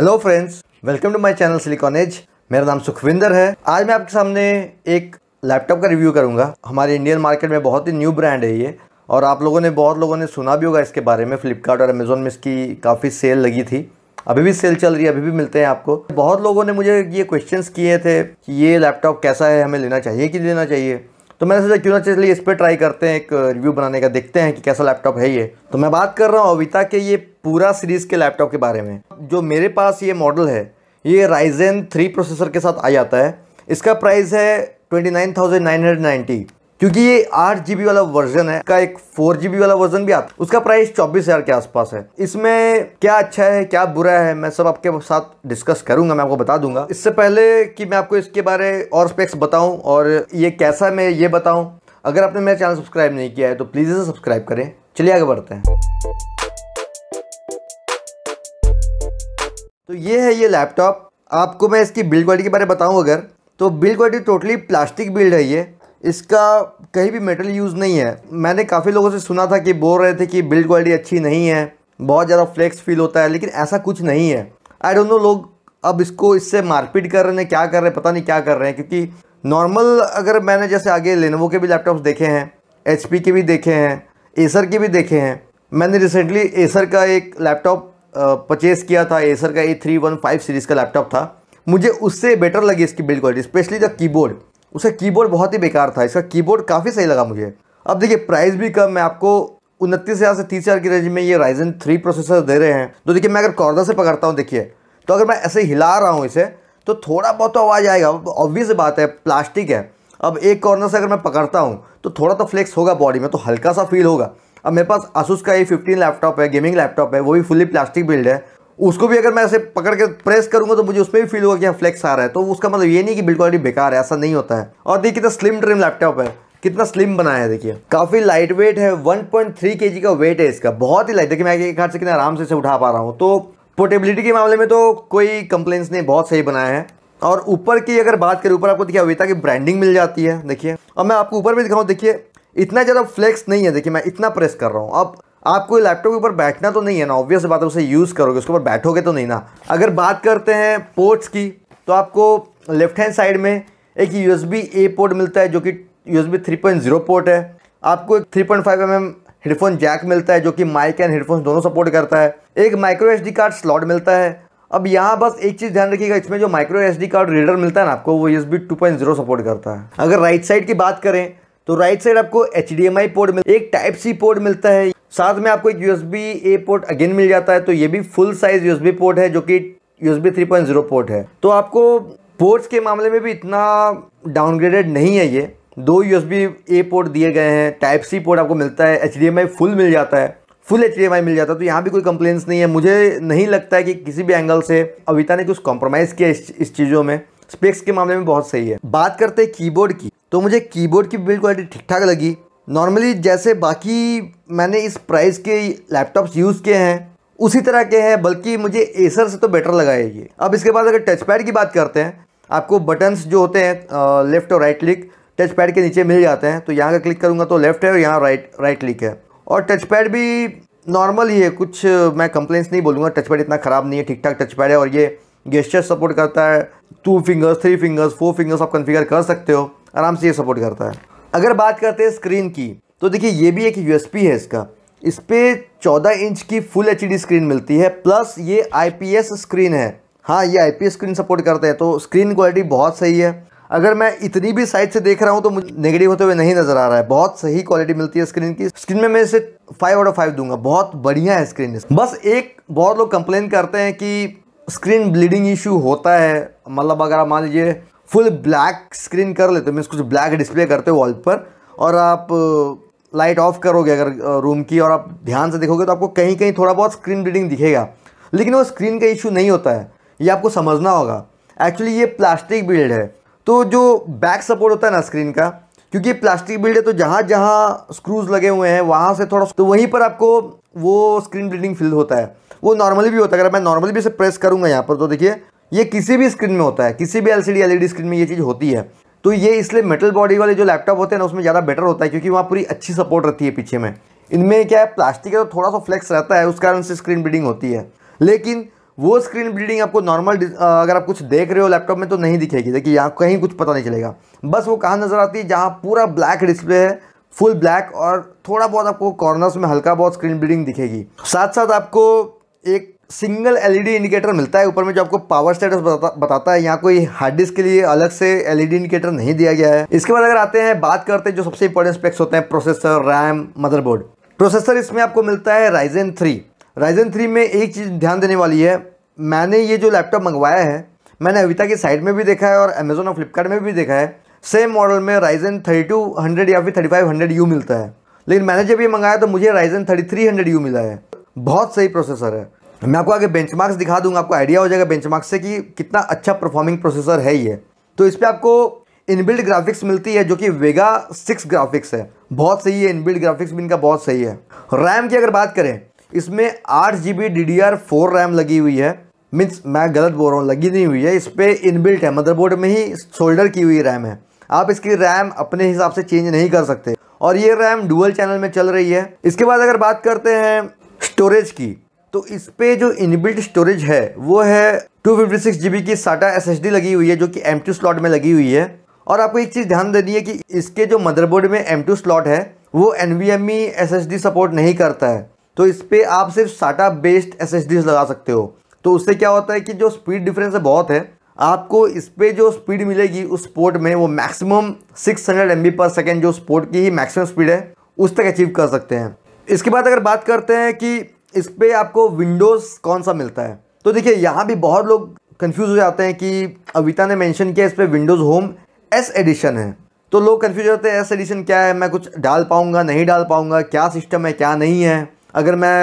Hello friends welcome to my channel silicon age मेरा नाम सुखविंदर है आज मैं आपके सामने एक लैपटॉप का रिव्यू करूंगा हमारे इंडियन मार्केट में बहुत ही न्यू ब्रांड है ये और आप लोगों ने बहुत लोगों ने सुना भी होगा इसके बारे में फ्लिपकार्ट और अमेज़ोन में इसकी काफ़ी सेल लगी थी अभी भी सेल चल रही है अभी भी मिलते हैं आपको बहुत लोगों ने मुझे ये क्वेश्चन किए थे कि ये लैपटॉप कैसा है हमें लेना चाहिए कि लेना चाहिए तो मैंने सोचा क्यों ना चलिए इस पर ट्राई करते हैं एक रिव्यू uh, बनाने का देखते हैं कि कैसा लैपटॉप है ये तो मैं बात कर रहा हूँ अविता के ये पूरा सीरीज़ के लैपटॉप के बारे में जो मेरे पास ये मॉडल है ये राइजेन थ्री प्रोसेसर के साथ आ जाता है इसका प्राइस है twenty nine thousand nine hundred ninety क्योंकि ये आठ जीबी वाला वर्जन है का एक फोर जीबी वाला वर्जन भी आता है उसका प्राइस चौबीस हजार के आसपास है इसमें क्या अच्छा है क्या बुरा है मैं सब आपके साथ डिस्कस करूंगा मैं आपको बता दूंगा इससे पहले कि मैं आपको इसके बारे और स्पेक्स बताऊं और ये कैसा है मैं ये बताऊं अगर आपने मेरा चैनल सब्सक्राइब नहीं किया है तो प्लीज़ इसे सब्सक्राइब करें चलिए आगे बढ़ते हैं तो ये है ये लैपटॉप आपको मैं इसकी बिल्ड क्वालिटी के बारे में बताऊं अगर तो build quality totally plastic build है ये इसका कहीं भी मेटल यूज़ नहीं है मैंने काफ़ी लोगों से सुना था कि बोल रहे थे कि बिल्ड क्वालिटी अच्छी नहीं है बहुत ज़्यादा फ्लेक्स फील होता है लेकिन ऐसा कुछ नहीं है आई डोंट नो लोग अब इसको इससे मारपीट कर रहे हैं क्या कर रहे हैं पता नहीं क्या कर रहे हैं क्योंकि नॉर्मल अगर मैंने जैसे आगे लेनोवो के भी लैपटॉप्स देखे हैं एच के भी देखे हैं एसर के भी देखे हैं मैंने रिसेंटली एसर का एक लैपटॉप परचेज़ किया था एसर का A three one five series का लैपटॉप था मुझे उससे बेटर लगी इसकी build quality specially the keyboard उसका कीबोर्ड बहुत ही बेकार था इसका कीबोर्ड काफ़ी सही लगा मुझे अब देखिए प्राइस भी कम है आपको उनतीस हज़ार से तीस हज़ार की रेंज में ये राइजन थ्री प्रोसेसर दे रहे हैं तो देखिए मैं अगर कॉर्नर से पकड़ता हूँ देखिए तो अगर मैं ऐसे हिला रहा हूँ इसे तो थोड़ा बहुत तो आवाज़ आएगा ऑब्वियस बात है प्लास्टिक है अब एक कॉर्नर से अगर मैं पकड़ता हूँ तो थोड़ा तो फ्लेक्स होगा बॉडी में तो हल्का सा फील होगा अब मेरे पास आसूस का ये फिफ्टीन लैपटॉप है गेमिंग लैपटॉप है वो भी फुली प्लास्टिक बिल्ड है उसको भी अगर मैं ऐसे पकड़ के प्रेस करूंगा तो मुझे उसमें भी फील होगा कि हाँ फ्लेक्स आ रहा है तो उसका मतलब ये नहीं कि बिल्ड क्वालिटी बेकार है ऐसा नहीं होता है और देखिए कितना स्लिम ट्रिम लैपटॉप है कितना स्लिम बनाया है देखिए काफी लाइट वेट है 1.3 जी का वेट है इसका बहुत ही लाइट देखिए मैं एक हाथ से कितना आराम से इसे उठा पा रहा हूँ तो पोर्टेबिलिटी के मामले में तो कोई कंप्लेन्स नहीं बहुत सही बनाया है और ऊपर की अगर बात करें ऊपर आपको देखिए अवेता की ब्रांडिंग मिल जाती है देखिए और मैं आपको ऊपर भी दिखाऊँ देखिए इतना ज़्यादा फ्लेक्स नहीं है देखिए मैं इतना प्रेस कर रहा हूँ अब आपको लैपटॉप के ऊपर बैठना तो नहीं है ना ऑब्वियस बात है उसे यूज़ करोगे उसके ऊपर बैठोगे तो नहीं ना अगर बात करते हैं पोर्ट्स की तो आपको लेफ्ट हैंड साइड में एक यू ए पोर्ट मिलता है जो कि यू एस पोर्ट है आपको एक three point mm headphone jack मिलता है जो कि माइक एंड हेडफोन दोनों सपोर्ट करता है एक माइक्रो एस कार्ड स्लॉट मिलता है अब यहाँ बस एक चीज़ ध्यान रखिएगा इसमें जो माइक्रो एस कार्ड रीडर मिलता है ना आपको वो यू एस सपोर्ट करता है अगर राइट साइड की बात करें तो राइट साइड आपको एच पोर्ट मिल एक टाइप सी पोर्ट मिलता है साथ में आपको एक बी ए पोर्ट अगेन मिल जाता है तो ये भी फुल साइज बी पोर्ट है जो कि पॉइंट 3.0 पोर्ट है तो आपको पोर्ट्स के मामले में भी इतना डाउनग्रेडेड नहीं है ये दो बी ए पोर्ट दिए गए हैं टाइप सी पोर्ट आपको मिलता है एच फुल मिल जाता है फुल एच मिल जाता है तो यहाँ भी कोई कंप्लेन्स नहीं है मुझे नहीं लगता है कि किसी भी एंगल से अविता ने कुछ कॉम्प्रोमाइज़ किया इस, इस चीज़ों में स्पेक्स के मामले में बहुत सही है बात करते हैं कीबोर्ड की तो मुझे कीबोर्ड की बिल्ड क्वालिटी ठीक ठाक लगी नॉर्मली जैसे बाकी मैंने इस प्राइस के लैपटॉप्स यूज़ किए हैं उसी तरह के हैं बल्कि मुझे एसर से तो बेटर लगा है ये अब इसके बाद अगर टच पैड की बात करते हैं आपको बटन्स जो होते हैं लेफ़्ट और राइट क्लिक टच पैड के नीचे मिल जाते हैं तो यहाँ का क्लिक करूँगा तो लेफ़्ट है और यहाँ राइट राइट क्लिक है और टच पैड भी नॉर्मल ही है कुछ मैं कंप्लेंट्स नहीं बोलूँगा टच पैड इतना ख़राब नहीं है ठीक ठाक टच पैड है और ये गेस्चर सपोर्ट करता है two fingers three fingers four fingers आप कन्फिगर कर सकते हो आराम से ये सपोर्ट करता है अगर बात करते हैं स्क्रीन की तो देखिए ये भी एक यूएसपी है इसका इस पर चौदह इंच की फुल एच स्क्रीन मिलती है प्लस ये आई स्क्रीन है हाँ ये आई स्क्रीन सपोर्ट करते हैं तो स्क्रीन क्वालिटी बहुत सही है अगर मैं इतनी भी साइड से देख रहा हूँ तो मुझे नेगेटिव होते हुए नहीं नज़र आ रहा है बहुत सही क्वालिटी मिलती है स्क्रीन की स्क्रीन में मैं इसे फाइव आउट ऑफ फाइव दूंगा बहुत बढ़िया है स्क्रीन बस एक बहुत लोग कंप्लेन करते हैं कि स्क्रीन ब्लीडिंग इशू होता है मतलब अगर आप मान लीजिए फुल ब्लैक स्क्रीन कर लेते हो मीन्स कुछ ब्लैक डिस्प्ले करते हो वॉल पर और आप लाइट ऑफ करोगे अगर रूम की और आप ध्यान से देखोगे तो आपको कहीं कहीं थोड़ा बहुत स्क्रीन रीडिंग दिखेगा लेकिन वो स्क्रीन का इशू नहीं होता है ये आपको समझना होगा एक्चुअली ये प्लास्टिक बिल्ड है तो जो बैक सपोर्ट होता है ना स्क्रीन का क्योंकि ये प्लास्टिक बिल्ड है तो जहाँ जहाँ स्क्रूज लगे हुए हैं वहाँ से थोड़ा तो वहीं पर आपको वो स्क्रीन ब्लीडिंग फील होता है वो नॉर्मली भी होता है अगर मैं नॉर्मली भी इसे प्रेस करूँगा यहाँ पर तो देखिए ये किसी भी स्क्रीन में होता है किसी भी एलसीडी एलईडी e स्क्रीन में ये चीज़ होती है तो ये इसलिए मेटल बॉडी वाले जो लैपटॉप होते हैं ना उसमें ज़्यादा बेटर होता है क्योंकि वहाँ पूरी अच्छी सपोर्ट रहती है पीछे में इनमें क्या है प्लास्टिक का तो थोड़ा सा फ्लेक्स रहता है उस कारण से स्क्रीन ब्रीडिंग होती है लेकिन वो स्क्रीन ब्रीडिंग आपको नॉर्मल अगर आप कुछ देख रहे हो लैपटॉप में तो नहीं दिखेगी देखिए यहाँ कहीं कुछ पता नहीं चलेगा बस वो कहाँ नज़र आती है जहाँ पूरा ब्लैक डिस्प्ले है फुल ब्लैक और थोड़ा बहुत आपको कॉर्नर्स में हल्का बहुत स्क्रीन ब्रीडिंग दिखेगी साथ साथ आपको एक सिंगल एलईडी इंडिकेटर मिलता है ऊपर में जो आपको पावर स्टेटस बता बताता है यहाँ कोई हार्ड डिस्क के लिए अलग से एलईडी इंडिकेटर नहीं दिया गया है इसके बाद अगर आते हैं बात करते हैं जो सबसे इंपॉर्टेंट स्पेक्स होते हैं प्रोसेसर रैम मदरबोर्ड प्रोसेसर इसमें आपको मिलता है राइजन थ्री राइजन थ्री में एक चीज़ ध्यान देने वाली है मैंने ये जो लैपटॉप मंगवाया है मैंने अविता की साइट में भी देखा है और अमेजोन और फ्लिपकार्ट में भी देखा है सेम मॉडल में राइजन थर्टी टू हंड्रेड या फिर थर्टी फाइव हंड्रेड यू मिलता है लेकिन मैंने जब ये मंगाया तो मुझे Ryzen thirty three hundred U मिला है बहुत सही प्रोसेसर है मैं आपको आगे बेंचमार्क्स दिखा दूंगा आपको आइडिया हो जाएगा बेंचमार्क्स से कि कितना अच्छा परफॉर्मिंग प्रोसेसर है ये तो इस पर आपको इनबिल्ड ग्राफिक्स मिलती है जो कि वेगा सिक्स ग्राफिक्स है बहुत सही है इनबिल्ड ग्राफिक्स भी इनका बहुत सही है रैम की अगर बात करें इसमें आठ G B D D R four RAM लगी हुई है मीन्स मैं गलत बोल रहा हूँ लगी नहीं हुई है इस पर इनबिल्ट है मदरबोर्ड में ही शोल्डर की हुई रैम है आप इसकी रैम अपने हिसाब से चेंज नहीं कर सकते और ये रैम डुअल चैनल में चल रही है इसके बाद अगर बात करते हैं स्टोरेज की तो इस पर जो इनबिल्ट स्टोरेज है वो है two fifty six G B की साटा एस डी लगी हुई है जो कि एम टू स्लॉट में लगी हुई है और आपको एक चीज़ ध्यान देनी है कि इसके जो मदरबोर्ड में एम टू स्लॉट है वो N V M E S S D support नहीं करता है तो इस पर आप सिर्फ साटा बेस्ड एस एस लगा सकते हो तो उससे क्या होता है कि जो स्पीड डिफरेंस है बहुत है आपको इस पर जो स्पीड मिलेगी उस पोर्ट में वो मैक्सिमम 600 हंड्रेड एम पर सेकेंड जो उस पोर्ट की ही मैक्सिमम स्पीड है उस तक अचीव कर सकते हैं इसके बाद अगर बात करते हैं कि इस पर आपको विंडोज़ कौन सा मिलता है तो देखिए यहाँ भी बहुत लोग कन्फ्यूज़ हो जाते हैं कि अविता ने मेंशन किया इस पर विंडोज़ होम एस एडिशन है तो लोग कन्फ्यूज होते हैं एस एडिशन क्या है मैं कुछ डाल पाऊँगा नहीं डाल पाऊँगा क्या सिस्टम है क्या नहीं है अगर मैं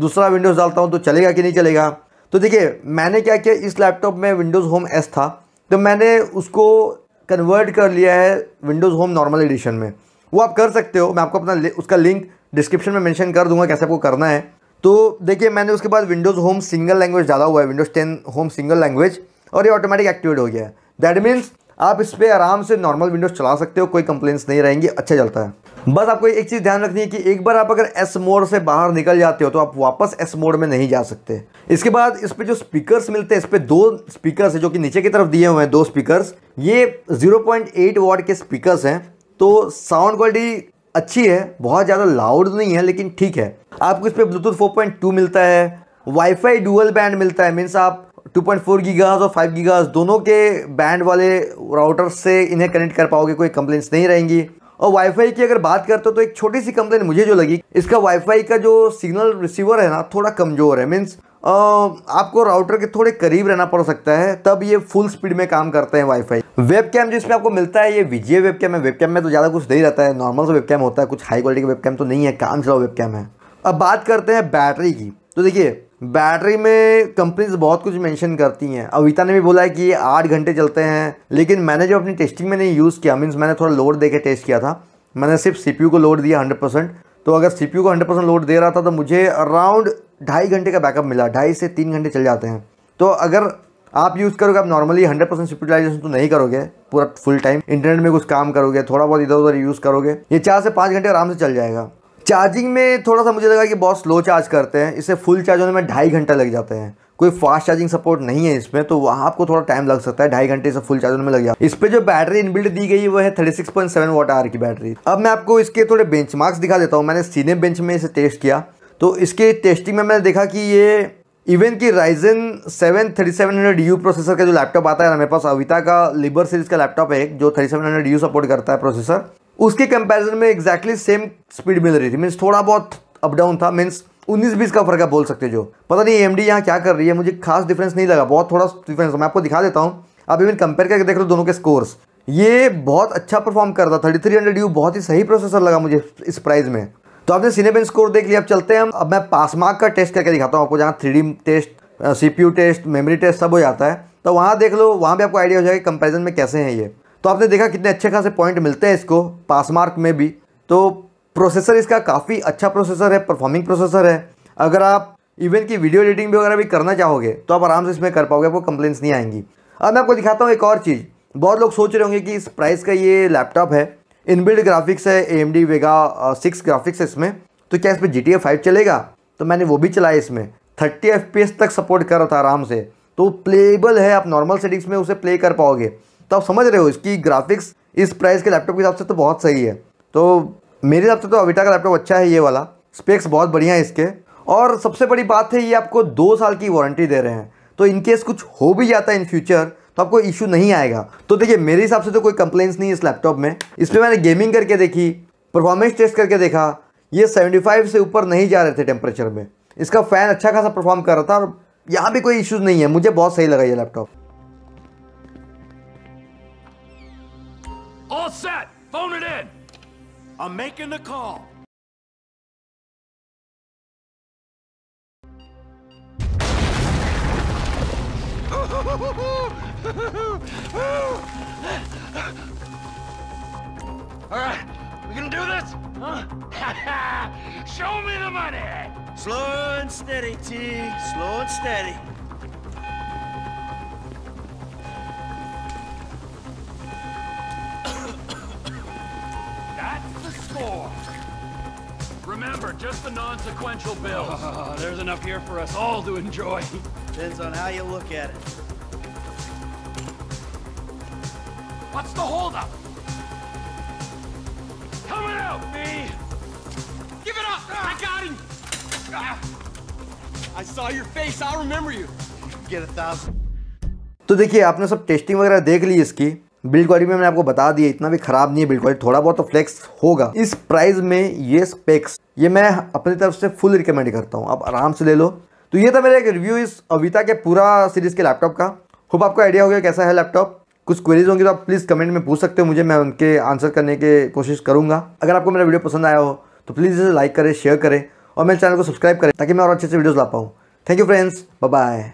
दूसरा विंडोज़ डालता हूँ तो चलेगा कि नहीं चलेगा तो देखिए मैंने क्या किया इस लैपटॉप में विंडोज़ होम एस था तो मैंने उसको कन्वर्ट कर लिया है विंडोज़ होम नॉर्मल एडिशन में वो आप कर सकते हो मैं आपको अपना उसका लिंक डिस्क्रिप्शन में मेंशन कर दूंगा कैसे आपको करना है तो देखिए मैंने उसके बाद विंडोज़ होम सिंगल लैंग्वेज डाला हुआ है Windows ten home single language और ये ऑटोमेटिक एक्टिवेट हो गया है दैट मीन्स आप इस पर आराम से नॉर्मल विंडोज़ चला सकते हो कोई कंप्लेंट्स नहीं रहेंगी अच्छा चलता है बस आपको एक चीज़ ध्यान रखनी है कि एक बार आप अगर एस मोड से बाहर निकल जाते हो तो आप वापस एस मोड में नहीं जा सकते इसके बाद इस पर जो स्पीकर्स मिलते हैं इस पर दो स्पीकर्स हैं जो कि नीचे की तरफ दिए हुए हैं दो स्पीकर्स ये 0.8 पॉइंट के स्पीकर्स हैं तो साउंड क्वालिटी अच्छी है बहुत ज़्यादा लाउड नहीं है लेकिन ठीक है आपको इस पर ब्लूटूथ 4.2 मिलता है वाईफाई डुअल बैंड मिलता है मीन्स आप 2.4 पॉइंट और 5 गीगाज दोनों के बैंड वाले राउटर से इन्हें कनेक्ट कर पाओगे कोई कंप्लेंट्स नहीं रहेंगी और वाईफाई की अगर बात करते हो तो एक छोटी सी कंप्लेन मुझे जो लगी इसका वाईफाई का जो सिग्नल रिसीवर है ना थोड़ा कमज़ोर है मीन्स आपको राउटर के थोड़े करीब रहना पड़ सकता है तब ये फुल स्पीड में काम करते हैं वाईफाई वेब कैम जो इसमें आपको मिलता है ये विजय वेब कैम है वेब कैम में तो ज़्यादा कुछ नहीं रहता है नॉर्मल सा वेब कैम होता है कुछ हाई क्वालिटी का वेब कैम तो नहीं है काम चलाओ वेब कैम है अब बात करते हैं बैटरी की तो देखिए बैटरी में कंपनीज बहुत कुछ मेंशन करती हैं अविता ने भी बोला है कि ये आठ घंटे चलते हैं लेकिन मैंने जो अपनी टेस्टिंग में नहीं यूज़ किया मीन्स मैंने थोड़ा लोड दे के टेस्ट किया था मैंने सिर्फ सीपीयू को लोड दिया हंड्रेड परसेंट तो अगर सीपीयू को हंड्रेड परसेंट लोड दे रहा था तो मुझे अराउंड ढाई घंटे का बैकअप मिला ढाई से तीन घंटे चल जाते हैं तो अगर आप यूज़ करोगे आप नॉर्मली हंड्रेड परसेंट यूटिलाइजेशन तो नहीं करोगे पूरा फुल टाइम इंटरनेट में कुछ काम करोगे थोड़ा बहुत इधर उधर यूज़ करोगे ये चार से पाँच घंटे आराम से चल जाएगा चार्जिंग में थोड़ा सा मुझे लगा कि बहुत स्लो चार्ज करते हैं इसे फुल चार्ज होने में ढाई घंटा लग जाते हैं कोई फास्ट चार्जिंग सपोर्ट नहीं है इसमें तो वहाँ आपको थोड़ा टाइम लग सकता है ढाई घंटे से फुल चार्ज होने में लग जाए इस पर जो बैटरी इनबिल्ड दी गई वो है thirty six point seven watt hour की बैटरी अब मैं आपको इसके थोड़े बेंच मार्क्स दिखा देता हूँ मैंने सीने बेंच में इसे टेस्ट किया तो इसके टेस्टिंग में मैंने देखा कि ये इवन की Ryzen seven thirty seven hundred U processor का जो लैपटॉप आता है मेरे पास अविता का लिबर सीरीज का लैपटॉप है जो thirty seven hundred U support करता है प्रोसेसर उसके कंपैरिजन में एक्जैक्टली सेम स्पीड मिल रही थी मीन्स थोड़ा बहुत अप डाउन था मीन्स उन्नीस बीस का फर्क है बोल सकते जो पता नहीं एम डी यहाँ क्या कर रही है मुझे खास डिफरेंस नहीं लगा बहुत थोड़ा डिफरेंस मैं आपको दिखा देता हूँ आप इवन कंपेयर करके देख लो दोनों के स्कोर्स ये बहुत अच्छा परफॉर्म कर था थर्टी थ्री हंड्रेड यू बहुत ही सही प्रोसेसर लगा मुझे इस प्राइस में तो आपने सिनेबेन स्कोर देख लिया अब चलते हैं अब मैं पासमार्क का टेस्ट करके दिखाता हूँ आपको जहाँ three test C test memory test सब हो जाता है तो वहाँ देख लो वहाँ भी आपको आइडिया हो जाएगा कंपेरिजन में कैसे हैं ये तो आपने देखा कितने अच्छे खासे पॉइंट मिलते हैं इसको पासमार्क में भी तो प्रोसेसर इसका काफ़ी अच्छा प्रोसेसर है परफॉर्मिंग प्रोसेसर है अगर आप इवन की वीडियो एडिटिंग भी वगैरह भी करना चाहोगे तो आप आराम से इसमें कर पाओगे आपको कंप्लेंट्स नहीं आएंगी अब मैं आपको दिखाता हूँ एक और चीज़ बहुत लोग सोच रहे होंगे कि इस प्राइस का ये लैपटॉप है इनबिल्ड ग्राफिक्स है A M D Vega six graphics है इसमें तो क्या इसमें जी टी ए फाइव चलेगा तो मैंने वो भी चलाया इसमें थर्टी एफ पी एस तक सपोर्ट कर रहा था आराम से तो प्लेबल है आप नॉर्मल सेटिंग्स में उसे प्ले कर पाओगे तो आप समझ रहे हो इसकी ग्राफिक्स इस प्राइस के लैपटॉप के हिसाब से तो बहुत सही है तो मेरे हिसाब से तो अविटा का लैपटॉप अच्छा है ये वाला स्पेक्स बहुत बढ़िया है इसके और सबसे बड़ी बात है ये आपको दो साल की वारंटी दे रहे हैं तो इनकेस कुछ हो भी जाता है इन फ्यूचर तो आपको इश्यू नहीं आएगा तो देखिए मेरे हिसाब से तो कोई कंप्लेन नहीं है इस लैपटॉप में इस पर मैंने गेमिंग करके देखी परफॉर्मेंस टेस्ट करके देखा ये 75 से ऊपर नहीं जा रहे थे टेम्परेचर में इसका फ़ैन अच्छा खासा परफॉर्म कर रहा था और यहाँ भी कोई इश्यूज़ नहीं है मुझे बहुत सही लगा ये laptop All All right, we gonna do this? Huh? Show me the money! Slow and steady, T. Slow and steady. That's the score. Remember, just the non-sequential bills. Oh, there's enough here for us all to enjoy. Depends on how you look at it. What's the holdup? Come and help me! Give it up! Ah. I got him! Ah. I saw your face. I'll remember you. Get a thousand. तो देखिए आपने सब testing वगैरह देख ली इसकी build quality में मैंने आपको बता दिया इतना भी खराब नहीं है बिल्ड क्वालिटी थोड़ा बहुत तो फ्लेक्स होगा इस प्राइस में ये स्पेक्स ये मैं अपनी तरफ से फुल रिकमेंड करता हूँ आप आराम से ले लो तो ये था मेरा एक रिव्यू इस अविता के पूरा सीरीज़ के लैपटॉप का होप आपको आइडिया हो गया कैसा है लैपटॉप कुछ क्वेरीज होंगी तो आप प्लीज़ कमेंट में पूछ सकते हो मुझे मैं उनके आंसर करने की कोशिश करूँगा अगर आपको मेरा वीडियो पसंद आया हो तो प्लीज़ इसे लाइक करें शेयर करें और मेरे चैनल को सब्सक्राइब करें ताकि मैं और अच्छे से वीडियोज़ ला पाऊँ थैंक यू फ्रेंड्स बाय